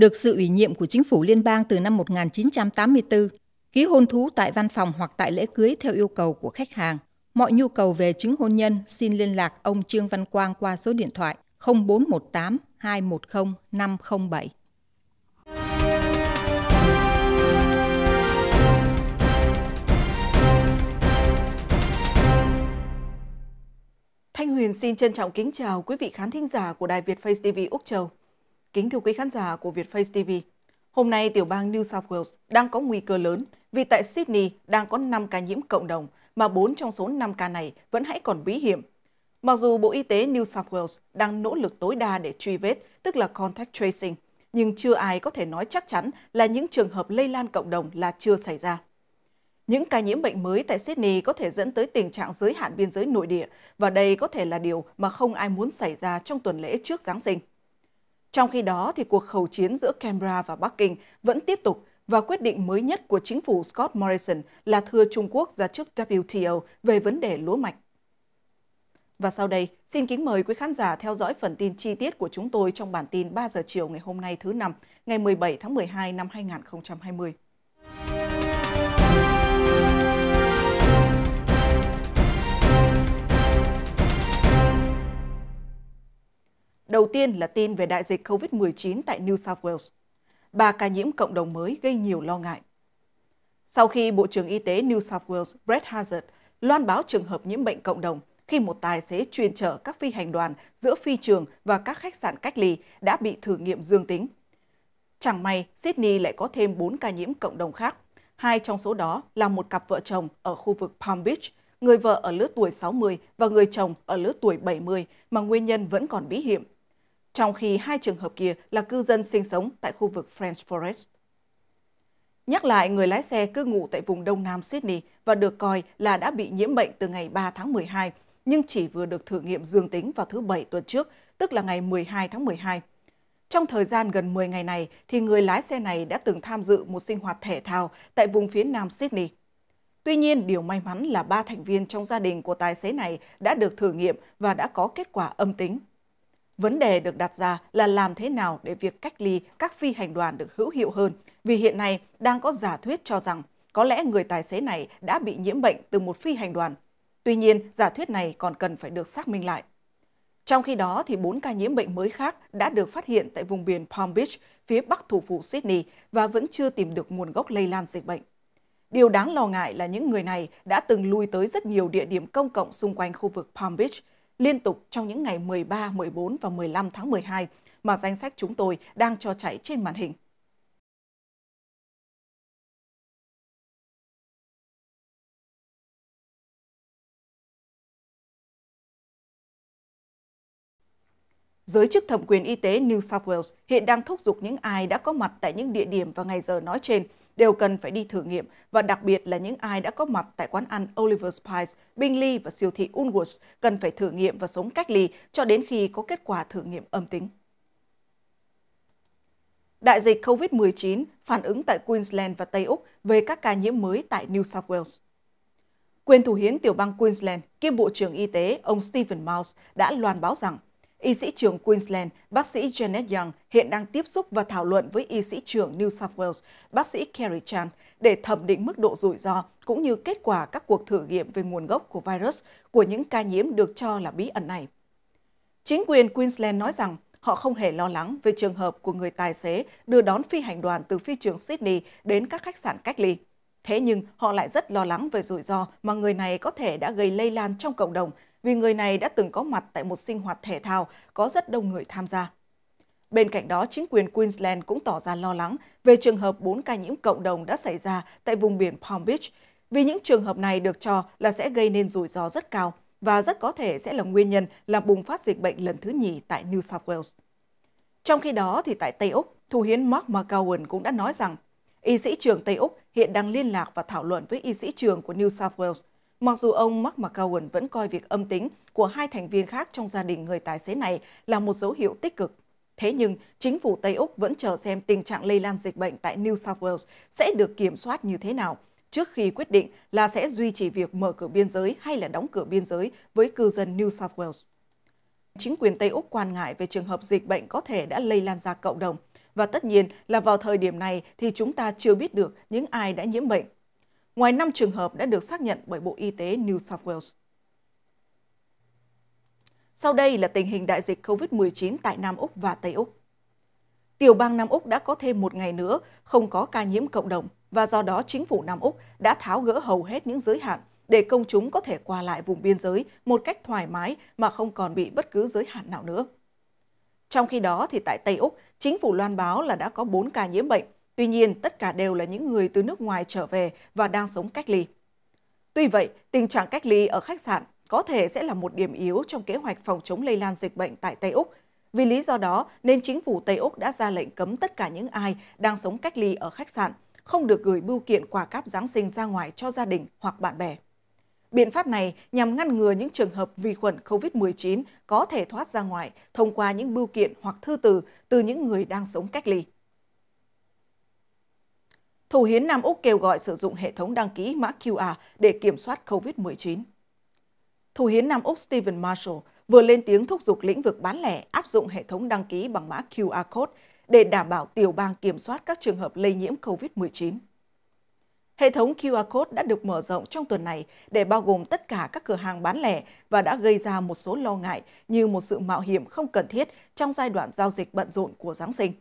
được sự ủy nhiệm của chính phủ liên bang từ năm 1984, ký hôn thú tại văn phòng hoặc tại lễ cưới theo yêu cầu của khách hàng. Mọi nhu cầu về chứng hôn nhân xin liên lạc ông Trương Văn Quang qua số điện thoại 0418 210 507. Thanh Huyền xin trân trọng kính chào quý vị khán thính giả của Đài Việt Face TV Úc Châu. Kính thưa quý khán giả của Việt Face TV, hôm nay tiểu bang New South Wales đang có nguy cơ lớn vì tại Sydney đang có 5 ca nhiễm cộng đồng mà 4 trong số 5 ca này vẫn hãy còn bí hiểm. Mặc dù Bộ Y tế New South Wales đang nỗ lực tối đa để truy vết, tức là contact tracing, nhưng chưa ai có thể nói chắc chắn là những trường hợp lây lan cộng đồng là chưa xảy ra. Những ca nhiễm bệnh mới tại Sydney có thể dẫn tới tình trạng giới hạn biên giới nội địa và đây có thể là điều mà không ai muốn xảy ra trong tuần lễ trước Giáng sinh. Trong khi đó, thì cuộc khẩu chiến giữa Canberra và Bắc Kinh vẫn tiếp tục và quyết định mới nhất của chính phủ Scott Morrison là thưa Trung Quốc ra trước WTO về vấn đề lúa mạch. Và sau đây, xin kính mời quý khán giả theo dõi phần tin chi tiết của chúng tôi trong bản tin 3 giờ chiều ngày hôm nay thứ năm, ngày 17 tháng 12 năm 2020. Đầu tiên là tin về đại dịch COVID-19 tại New South Wales. Ba ca nhiễm cộng đồng mới gây nhiều lo ngại. Sau khi Bộ trưởng Y tế New South Wales Brett Hazard loan báo trường hợp nhiễm bệnh cộng đồng khi một tài xế chuyên chở các phi hành đoàn giữa phi trường và các khách sạn cách ly đã bị thử nghiệm dương tính. Chẳng may, Sydney lại có thêm 4 ca nhiễm cộng đồng khác. Hai trong số đó là một cặp vợ chồng ở khu vực Palm Beach, người vợ ở lứa tuổi 60 và người chồng ở lứa tuổi 70 mà nguyên nhân vẫn còn bí hiểm trong khi hai trường hợp kia là cư dân sinh sống tại khu vực French Forest. Nhắc lại, người lái xe cư ngụ tại vùng đông nam Sydney và được coi là đã bị nhiễm bệnh từ ngày 3 tháng 12, nhưng chỉ vừa được thử nghiệm dương tính vào thứ Bảy tuần trước, tức là ngày 12 tháng 12. Trong thời gian gần 10 ngày này, thì người lái xe này đã từng tham dự một sinh hoạt thể thao tại vùng phía nam Sydney. Tuy nhiên, điều may mắn là ba thành viên trong gia đình của tài xế này đã được thử nghiệm và đã có kết quả âm tính. Vấn đề được đặt ra là làm thế nào để việc cách ly các phi hành đoàn được hữu hiệu hơn, vì hiện nay đang có giả thuyết cho rằng có lẽ người tài xế này đã bị nhiễm bệnh từ một phi hành đoàn. Tuy nhiên, giả thuyết này còn cần phải được xác minh lại. Trong khi đó, thì 4 ca nhiễm bệnh mới khác đã được phát hiện tại vùng biển Palm Beach, phía bắc thủ phủ Sydney và vẫn chưa tìm được nguồn gốc lây lan dịch bệnh. Điều đáng lo ngại là những người này đã từng lui tới rất nhiều địa điểm công cộng xung quanh khu vực Palm Beach liên tục trong những ngày 13, 14 và 15 tháng 12 mà danh sách chúng tôi đang cho chạy trên màn hình. Giới chức thẩm quyền y tế New South Wales hiện đang thúc giục những ai đã có mặt tại những địa điểm và ngày giờ nói trên – đều cần phải đi thử nghiệm và đặc biệt là những ai đã có mặt tại quán ăn Oliver's Pies, Bingley và siêu thị Woolworths cần phải thử nghiệm và sống cách ly cho đến khi có kết quả thử nghiệm âm tính. Đại dịch COVID-19 phản ứng tại Queensland và Tây Úc về các ca nhiễm mới tại New South Wales. Quyền thủ hiến tiểu bang Queensland, kiêm Bộ trưởng Y tế ông Stephen Mouse đã loan báo rằng Y sĩ trưởng Queensland, bác sĩ Janet Young hiện đang tiếp xúc và thảo luận với y sĩ trưởng New South Wales, bác sĩ Kerry Chan, để thẩm định mức độ rủi ro cũng như kết quả các cuộc thử nghiệm về nguồn gốc của virus của những ca nhiễm được cho là bí ẩn này. Chính quyền Queensland nói rằng họ không hề lo lắng về trường hợp của người tài xế đưa đón phi hành đoàn từ phi trường Sydney đến các khách sạn cách ly. Thế nhưng họ lại rất lo lắng về rủi ro mà người này có thể đã gây lây lan trong cộng đồng vì người này đã từng có mặt tại một sinh hoạt thể thao có rất đông người tham gia. Bên cạnh đó, chính quyền Queensland cũng tỏ ra lo lắng về trường hợp 4 ca nhiễm cộng đồng đã xảy ra tại vùng biển Palm Beach, vì những trường hợp này được cho là sẽ gây nên rủi ro rất cao và rất có thể sẽ là nguyên nhân làm bùng phát dịch bệnh lần thứ nhì tại New South Wales. Trong khi đó, thì tại Tây Úc, thủ hiến Mark McGowan cũng đã nói rằng y sĩ trường Tây Úc hiện đang liên lạc và thảo luận với y sĩ trường của New South Wales Mặc dù ông Mark McGowan vẫn coi việc âm tính của hai thành viên khác trong gia đình người tài xế này là một dấu hiệu tích cực. Thế nhưng, chính phủ Tây Úc vẫn chờ xem tình trạng lây lan dịch bệnh tại New South Wales sẽ được kiểm soát như thế nào trước khi quyết định là sẽ duy trì việc mở cửa biên giới hay là đóng cửa biên giới với cư dân New South Wales. Chính quyền Tây Úc quan ngại về trường hợp dịch bệnh có thể đã lây lan ra cộng đồng. Và tất nhiên là vào thời điểm này thì chúng ta chưa biết được những ai đã nhiễm bệnh ngoài 5 trường hợp đã được xác nhận bởi Bộ Y tế New South Wales. Sau đây là tình hình đại dịch COVID-19 tại Nam Úc và Tây Úc. Tiểu bang Nam Úc đã có thêm một ngày nữa không có ca nhiễm cộng đồng và do đó chính phủ Nam Úc đã tháo gỡ hầu hết những giới hạn để công chúng có thể qua lại vùng biên giới một cách thoải mái mà không còn bị bất cứ giới hạn nào nữa. Trong khi đó thì tại Tây Úc, chính phủ loan báo là đã có 4 ca nhiễm bệnh, Tuy nhiên, tất cả đều là những người từ nước ngoài trở về và đang sống cách ly. Tuy vậy, tình trạng cách ly ở khách sạn có thể sẽ là một điểm yếu trong kế hoạch phòng chống lây lan dịch bệnh tại Tây Úc. Vì lý do đó, nên chính phủ Tây Úc đã ra lệnh cấm tất cả những ai đang sống cách ly ở khách sạn, không được gửi bưu kiện quà cáp Giáng sinh ra ngoài cho gia đình hoặc bạn bè. Biện pháp này nhằm ngăn ngừa những trường hợp vi khuẩn COVID-19 có thể thoát ra ngoài thông qua những bưu kiện hoặc thư từ từ những người đang sống cách ly. Thủ hiến Nam Úc kêu gọi sử dụng hệ thống đăng ký mã QR để kiểm soát COVID-19. Thủ hiến Nam Úc Stephen Marshall vừa lên tiếng thúc giục lĩnh vực bán lẻ áp dụng hệ thống đăng ký bằng mã QR code để đảm bảo tiểu bang kiểm soát các trường hợp lây nhiễm COVID-19. Hệ thống QR code đã được mở rộng trong tuần này để bao gồm tất cả các cửa hàng bán lẻ và đã gây ra một số lo ngại như một sự mạo hiểm không cần thiết trong giai đoạn giao dịch bận rộn của Giáng sinh.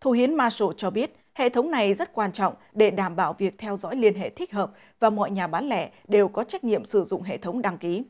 Thủ hiến Marshall cho biết Hệ thống này rất quan trọng để đảm bảo việc theo dõi liên hệ thích hợp và mọi nhà bán lẻ đều có trách nhiệm sử dụng hệ thống đăng ký.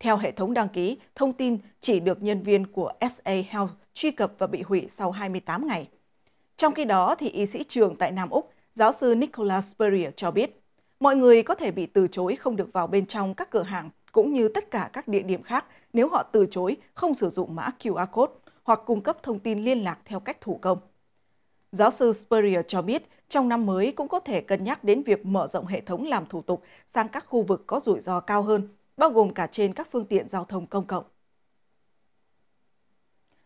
Theo hệ thống đăng ký, thông tin chỉ được nhân viên của SA Health truy cập và bị hủy sau 28 ngày. Trong khi đó, thì y sĩ trường tại Nam Úc, giáo sư Nicholas Spurrier cho biết, mọi người có thể bị từ chối không được vào bên trong các cửa hàng cũng như tất cả các địa điểm khác nếu họ từ chối không sử dụng mã QR code hoặc cung cấp thông tin liên lạc theo cách thủ công. Giáo sư Spurrier cho biết, trong năm mới cũng có thể cân nhắc đến việc mở rộng hệ thống làm thủ tục sang các khu vực có rủi ro cao hơn, bao gồm cả trên các phương tiện giao thông công cộng.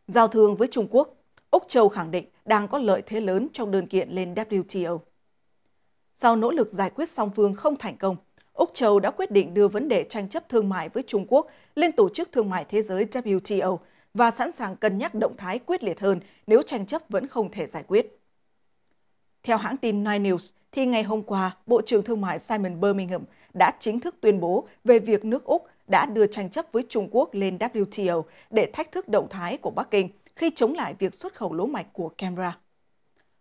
Giao thương với Trung Quốc, Úc Châu khẳng định đang có lợi thế lớn trong đơn kiện lên WTO. Sau nỗ lực giải quyết song phương không thành công, Úc Châu đã quyết định đưa vấn đề tranh chấp thương mại với Trung Quốc lên Tổ chức Thương mại Thế giới WTO và sẵn sàng cân nhắc động thái quyết liệt hơn nếu tranh chấp vẫn không thể giải quyết. Theo hãng tin Nine News, thì ngày hôm qua, Bộ trưởng Thương mại Simon Birmingham đã chính thức tuyên bố về việc nước Úc đã đưa tranh chấp với Trung Quốc lên WTO để thách thức động thái của Bắc Kinh khi chống lại việc xuất khẩu lúa mạch của Canberra.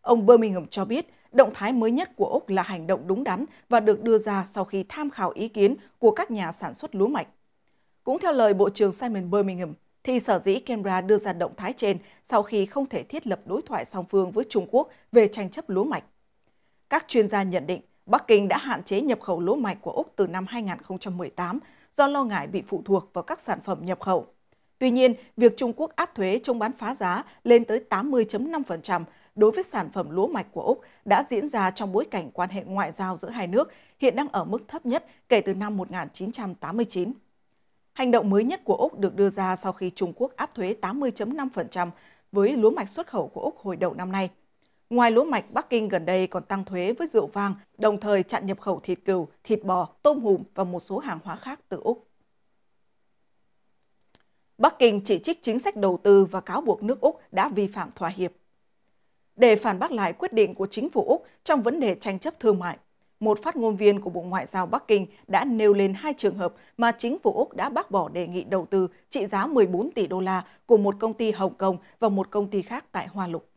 Ông Birmingham cho biết, động thái mới nhất của Úc là hành động đúng đắn và được đưa ra sau khi tham khảo ý kiến của các nhà sản xuất lúa mạch. Cũng theo lời Bộ trưởng Simon Birmingham, thì sở dĩ Canberra đưa ra động thái trên sau khi không thể thiết lập đối thoại song phương với Trung Quốc về tranh chấp lúa mạch. Các chuyên gia nhận định Bắc Kinh đã hạn chế nhập khẩu lúa mạch của Úc từ năm 2018 do lo ngại bị phụ thuộc vào các sản phẩm nhập khẩu. Tuy nhiên, việc Trung Quốc áp thuế chống bán phá giá lên tới 80.5% đối với sản phẩm lúa mạch của Úc đã diễn ra trong bối cảnh quan hệ ngoại giao giữa hai nước hiện đang ở mức thấp nhất kể từ năm 1989. Hành động mới nhất của Úc được đưa ra sau khi Trung Quốc áp thuế 80.5% với lúa mạch xuất khẩu của Úc hồi đầu năm nay. Ngoài lúa mạch, Bắc Kinh gần đây còn tăng thuế với rượu vang, đồng thời chặn nhập khẩu thịt cừu, thịt bò, tôm hùm và một số hàng hóa khác từ Úc. Bắc Kinh chỉ trích chính sách đầu tư và cáo buộc nước Úc đã vi phạm thỏa hiệp. Để phản bác lại quyết định của chính phủ Úc trong vấn đề tranh chấp thương mại, một phát ngôn viên của Bộ Ngoại giao Bắc Kinh đã nêu lên hai trường hợp mà chính phủ Úc đã bác bỏ đề nghị đầu tư trị giá 14 tỷ đô la của một công ty Hồng Kông và một công ty khác tại Hoa Lục.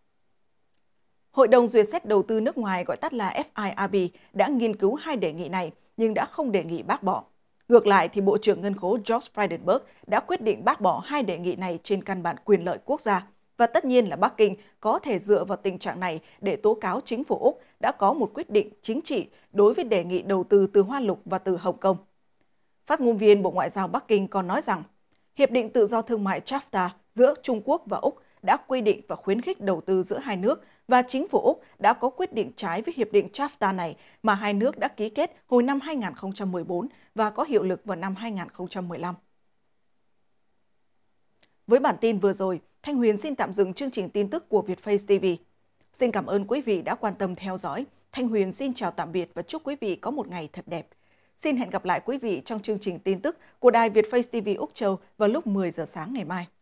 Hội đồng duyệt xét đầu tư nước ngoài gọi tắt là FIRB đã nghiên cứu hai đề nghị này nhưng đã không đề nghị bác bỏ. Ngược lại thì Bộ trưởng Ngân khố George Frydenberg đã quyết định bác bỏ hai đề nghị này trên căn bản quyền lợi quốc gia – và tất nhiên là Bắc Kinh có thể dựa vào tình trạng này để tố cáo chính phủ Úc đã có một quyết định chính trị đối với đề nghị đầu tư từ Hoa Lục và từ Hồng Kông. Phát ngôn viên Bộ Ngoại giao Bắc Kinh còn nói rằng, Hiệp định Tự do Thương mại CHAFTA giữa Trung Quốc và Úc đã quy định và khuyến khích đầu tư giữa hai nước và chính phủ Úc đã có quyết định trái với Hiệp định CHAFTA này mà hai nước đã ký kết hồi năm 2014 và có hiệu lực vào năm 2015. Với bản tin vừa rồi, Thanh Huyền xin tạm dừng chương trình tin tức của Vietface TV. Xin cảm ơn quý vị đã quan tâm theo dõi. Thanh Huyền xin chào tạm biệt và chúc quý vị có một ngày thật đẹp. Xin hẹn gặp lại quý vị trong chương trình tin tức của Đài Vietface TV Úc Châu vào lúc 10 giờ sáng ngày mai.